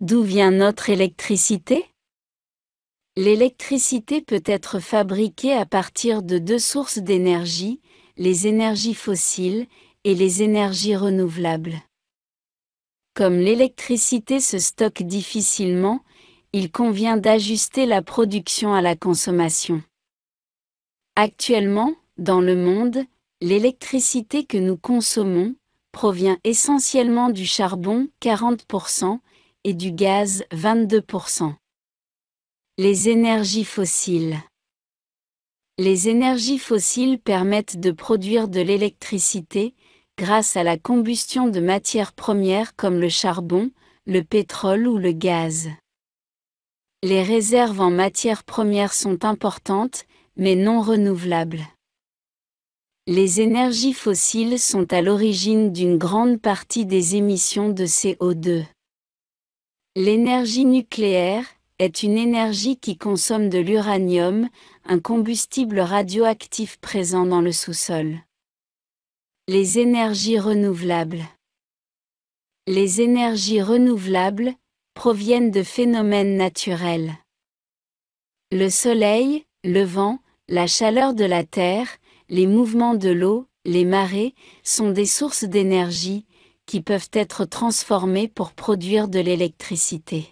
D'où vient notre électricité L'électricité peut être fabriquée à partir de deux sources d'énergie, les énergies fossiles et les énergies renouvelables. Comme l'électricité se stocke difficilement, il convient d'ajuster la production à la consommation. Actuellement, dans le monde, l'électricité que nous consommons provient essentiellement du charbon 40%, et du gaz 22%. Les énergies fossiles. Les énergies fossiles permettent de produire de l'électricité grâce à la combustion de matières premières comme le charbon, le pétrole ou le gaz. Les réserves en matières premières sont importantes, mais non renouvelables. Les énergies fossiles sont à l'origine d'une grande partie des émissions de CO2. L'énergie nucléaire est une énergie qui consomme de l'uranium, un combustible radioactif présent dans le sous-sol. Les énergies renouvelables Les énergies renouvelables proviennent de phénomènes naturels. Le soleil, le vent, la chaleur de la terre, les mouvements de l'eau, les marées, sont des sources d'énergie, qui peuvent être transformées pour produire de l'électricité.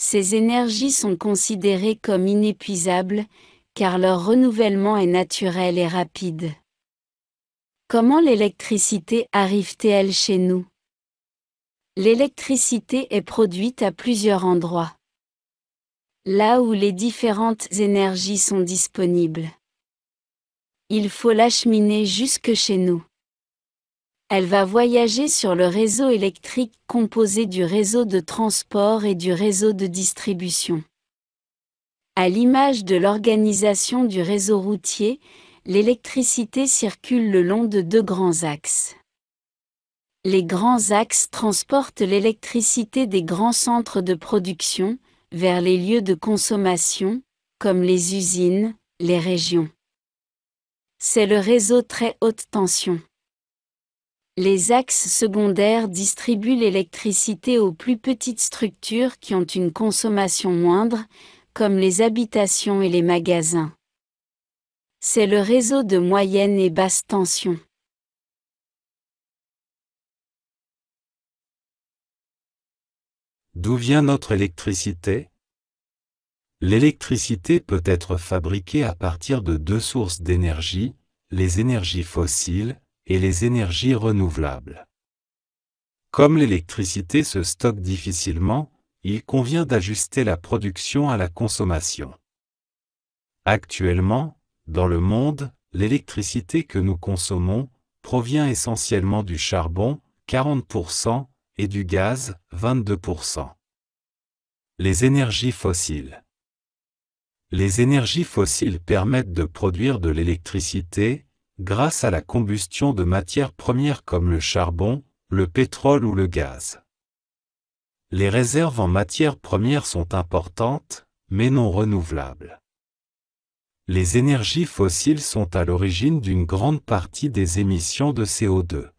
Ces énergies sont considérées comme inépuisables, car leur renouvellement est naturel et rapide. Comment l'électricité arrive-t-elle chez nous L'électricité est produite à plusieurs endroits. Là où les différentes énergies sont disponibles. Il faut l'acheminer jusque chez nous. Elle va voyager sur le réseau électrique composé du réseau de transport et du réseau de distribution. À l'image de l'organisation du réseau routier, l'électricité circule le long de deux grands axes. Les grands axes transportent l'électricité des grands centres de production vers les lieux de consommation, comme les usines, les régions. C'est le réseau très haute tension. Les axes secondaires distribuent l'électricité aux plus petites structures qui ont une consommation moindre, comme les habitations et les magasins. C'est le réseau de moyenne et basse tension. D'où vient notre électricité L'électricité peut être fabriquée à partir de deux sources d'énergie, les énergies fossiles et les énergies renouvelables. Comme l'électricité se stocke difficilement, il convient d'ajuster la production à la consommation. Actuellement, dans le monde, l'électricité que nous consommons provient essentiellement du charbon, 40%, et du gaz, 22%. Les énergies fossiles. Les énergies fossiles permettent de produire de l'électricité, grâce à la combustion de matières premières comme le charbon, le pétrole ou le gaz. Les réserves en matières premières sont importantes, mais non renouvelables. Les énergies fossiles sont à l'origine d'une grande partie des émissions de CO2.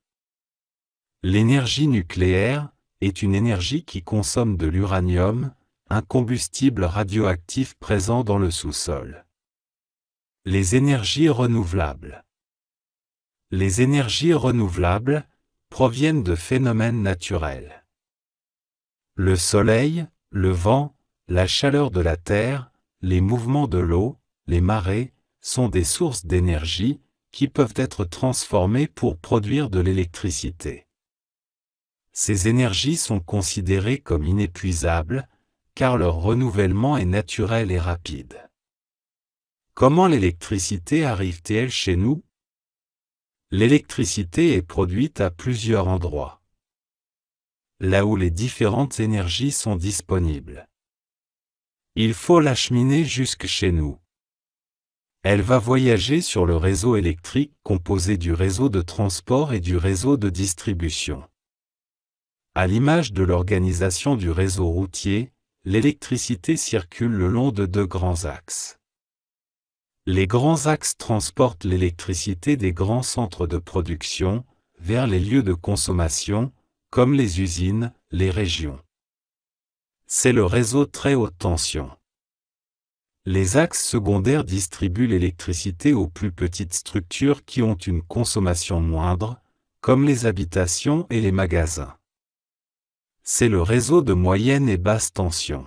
L'énergie nucléaire est une énergie qui consomme de l'uranium, un combustible radioactif présent dans le sous-sol. Les énergies renouvelables les énergies renouvelables proviennent de phénomènes naturels. Le soleil, le vent, la chaleur de la terre, les mouvements de l'eau, les marées, sont des sources d'énergie qui peuvent être transformées pour produire de l'électricité. Ces énergies sont considérées comme inépuisables, car leur renouvellement est naturel et rapide. Comment l'électricité arrive-t-elle chez nous L'électricité est produite à plusieurs endroits. Là où les différentes énergies sont disponibles. Il faut l'acheminer jusque chez nous. Elle va voyager sur le réseau électrique composé du réseau de transport et du réseau de distribution. À l'image de l'organisation du réseau routier, l'électricité circule le long de deux grands axes. Les grands axes transportent l'électricité des grands centres de production vers les lieux de consommation, comme les usines, les régions. C'est le réseau très haute tension. Les axes secondaires distribuent l'électricité aux plus petites structures qui ont une consommation moindre, comme les habitations et les magasins. C'est le réseau de moyenne et basse tension.